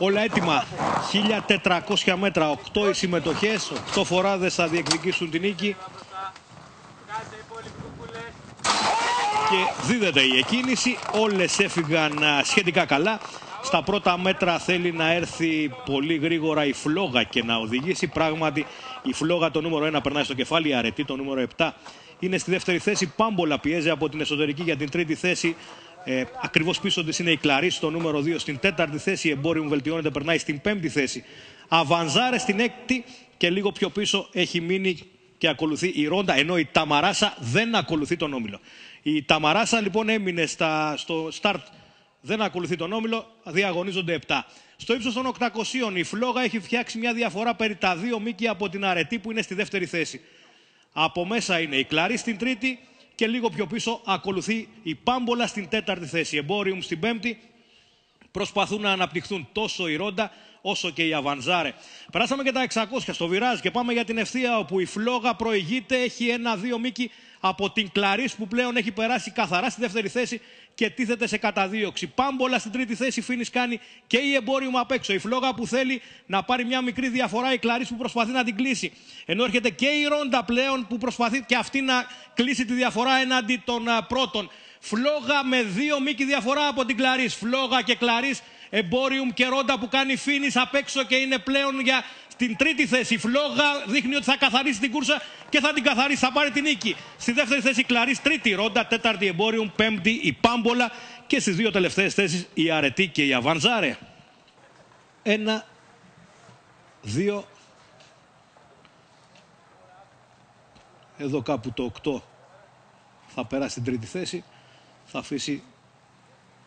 Όλα έτοιμα. 1400 μέτρα, 8 οι συμμετοχές. 8 φοράδες θα διεκδικήσουν την νίκη. Και δίδεται η εκκίνηση, όλες έφυγαν σχετικά καλά. Στα πρώτα μέτρα θέλει να έρθει πολύ γρήγορα η φλόγα και να οδηγήσει. Πράγματι η φλόγα το νούμερο 1 περνάει στο κεφάλι, η αρετή το νούμερο 7 είναι στη δεύτερη θέση. Πάμπολα πιέζει από την εσωτερική για την τρίτη θέση. Ε, Ακριβώς πίσω της είναι η κλαρίς στο νούμερο 2 στην τέταρτη θέση. Η Εμπόριουμ βελτιώνεται, περνάει στην πέμπτη θέση. Αβανζάρε στην έκτη και λίγο πιο πίσω έχει μείνει και ακολουθεί η Ρόντα, ενώ η Ταμαράσα δεν ακολουθεί τον όμιλο. Η Ταμαράσα λοιπόν έμεινε στα, στο start, δεν ακολουθεί τον όμιλο, διαγωνίζονται 7. Στο ύψος των 800 η Φλόγα έχει φτιάξει μια διαφορά περί τα δύο μήκη από την Αρετή που είναι στη δεύτερη θέση. Από μέσα είναι η κλαρίς στην τρίτη, και λίγο πιο πίσω ακολουθεί η Πάμπολα στην τέταρτη θέση. Εμπόριουμ στην πέμπτη. Προσπαθούν να αναπτυχθούν τόσο η Ρόντα όσο και η Αβανζάρε. Περάσαμε και τα 600 στο Βιράζ και πάμε για την ευθεία όπου η Φλόγα προηγείται, έχει ένα-δύο μήκη από την Κλαρίς που πλέον έχει περάσει καθαρά στη δεύτερη θέση και τίθεται σε καταδίωξη. Πάμπολα στην τρίτη θέση φίνη κάνει και η εμπόριο απ' έξω. Η φλόγα που θέλει να πάρει μια μικρή διαφορά, η Κλαρίς που προσπαθεί να την κλείσει. Ενώ έρχεται και η Ρόντα πλέον που προσπαθεί και αυτή να κλείσει τη διαφορά εναντί των πρώτων. Φλόγα με δύο μήκη διαφορά από την Κλαρίς. Φλόγα και Κλαρίς εμπόριουμ και ρόντα που κάνει φίνη απ' έξω και είναι πλέον για την τρίτη θέση. Φλόγα δείχνει ότι θα καθαρίσει την κούρσα και θα την καθαρίσει, θα πάρει την νίκη. Στη δεύτερη θέση η τρίτη ρόντα, τέταρτη εμπόριουμ, πέμπτη η Πάμπολα και στις δύο τελευταίες θέσεις η Αρετή και η Αβανζάρε. Ένα, δύο, εδώ κάπου το 8 θα περάσει την τρίτη θέση θα αφήσει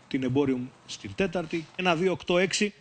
την Εμπόριουμ στην τέταρτη. Ένα 2-8-6